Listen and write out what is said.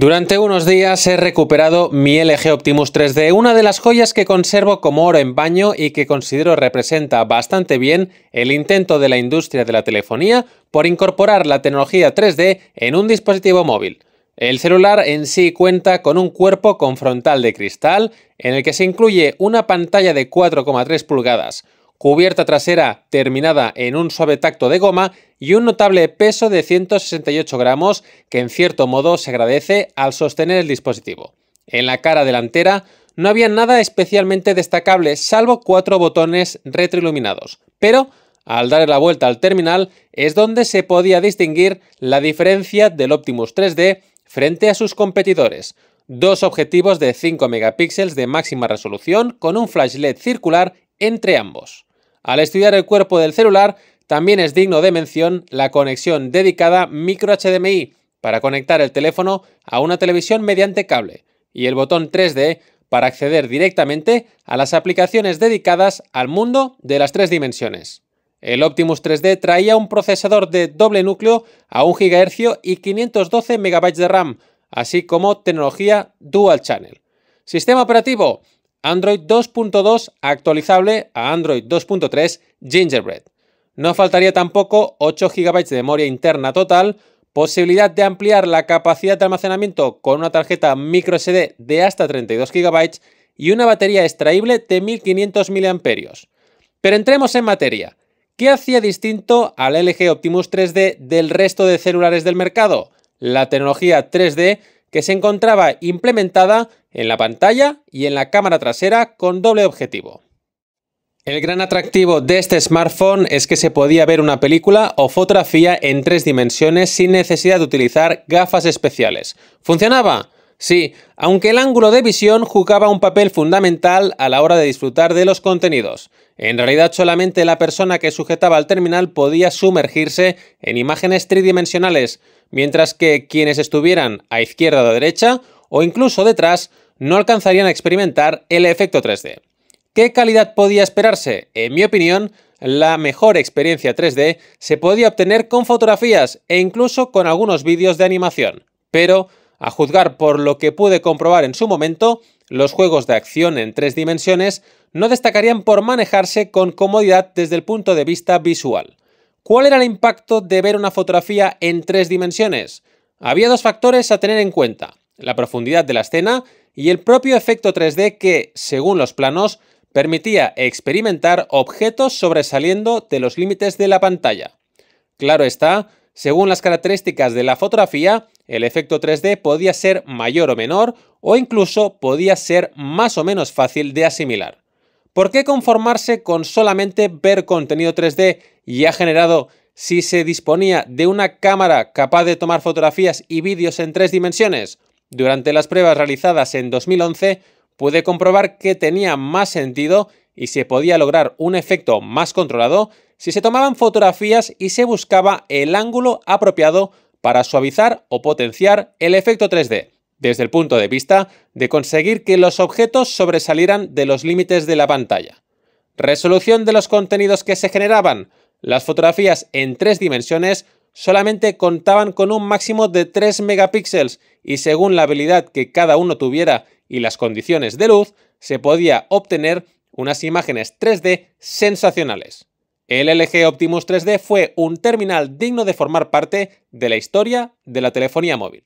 Durante unos días he recuperado mi LG Optimus 3D, una de las joyas que conservo como oro en baño y que considero representa bastante bien el intento de la industria de la telefonía por incorporar la tecnología 3D en un dispositivo móvil. El celular en sí cuenta con un cuerpo con frontal de cristal en el que se incluye una pantalla de 4,3 pulgadas, cubierta trasera terminada en un suave tacto de goma y un notable peso de 168 gramos que en cierto modo se agradece al sostener el dispositivo. En la cara delantera no había nada especialmente destacable salvo cuatro botones retroiluminados, pero al dar la vuelta al terminal es donde se podía distinguir la diferencia del Optimus 3D frente a sus competidores. Dos objetivos de 5 megapíxeles de máxima resolución con un flash LED circular entre ambos. Al estudiar el cuerpo del celular, también es digno de mención la conexión dedicada micro HDMI para conectar el teléfono a una televisión mediante cable y el botón 3D para acceder directamente a las aplicaciones dedicadas al mundo de las tres dimensiones. El Optimus 3D traía un procesador de doble núcleo a 1 GHz y 512 MB de RAM, así como tecnología Dual Channel. Sistema operativo Android 2.2 actualizable a Android 2.3 Gingerbread. No faltaría tampoco 8 GB de memoria interna total, posibilidad de ampliar la capacidad de almacenamiento con una tarjeta microSD de hasta 32 GB y una batería extraíble de 1500 mAh. Pero entremos en materia. ¿Qué hacía distinto al LG Optimus 3D del resto de celulares del mercado? La tecnología 3D que se encontraba implementada en la pantalla y en la cámara trasera con doble objetivo. El gran atractivo de este smartphone es que se podía ver una película o fotografía en tres dimensiones sin necesidad de utilizar gafas especiales. ¿Funcionaba? Sí, aunque el ángulo de visión jugaba un papel fundamental a la hora de disfrutar de los contenidos. En realidad solamente la persona que sujetaba el terminal podía sumergirse en imágenes tridimensionales, mientras que quienes estuvieran a izquierda o derecha, o incluso detrás, no alcanzarían a experimentar el efecto 3D. ¿Qué calidad podía esperarse? En mi opinión, la mejor experiencia 3D se podía obtener con fotografías e incluso con algunos vídeos de animación. Pero a juzgar por lo que pude comprobar en su momento, los juegos de acción en tres dimensiones no destacarían por manejarse con comodidad desde el punto de vista visual. ¿Cuál era el impacto de ver una fotografía en tres dimensiones? Había dos factores a tener en cuenta, la profundidad de la escena y el propio efecto 3D que, según los planos, permitía experimentar objetos sobresaliendo de los límites de la pantalla. Claro está, según las características de la fotografía, el efecto 3D podía ser mayor o menor o incluso podía ser más o menos fácil de asimilar. ¿Por qué conformarse con solamente ver contenido 3D ya generado si se disponía de una cámara capaz de tomar fotografías y vídeos en tres dimensiones? Durante las pruebas realizadas en 2011 pude comprobar que tenía más sentido y se podía lograr un efecto más controlado si se tomaban fotografías y se buscaba el ángulo apropiado para suavizar o potenciar el efecto 3D, desde el punto de vista de conseguir que los objetos sobresalieran de los límites de la pantalla. Resolución de los contenidos que se generaban. Las fotografías en tres dimensiones solamente contaban con un máximo de 3 megapíxeles y según la habilidad que cada uno tuviera y las condiciones de luz, se podía obtener unas imágenes 3D sensacionales. El LG Optimus 3D fue un terminal digno de formar parte de la historia de la telefonía móvil.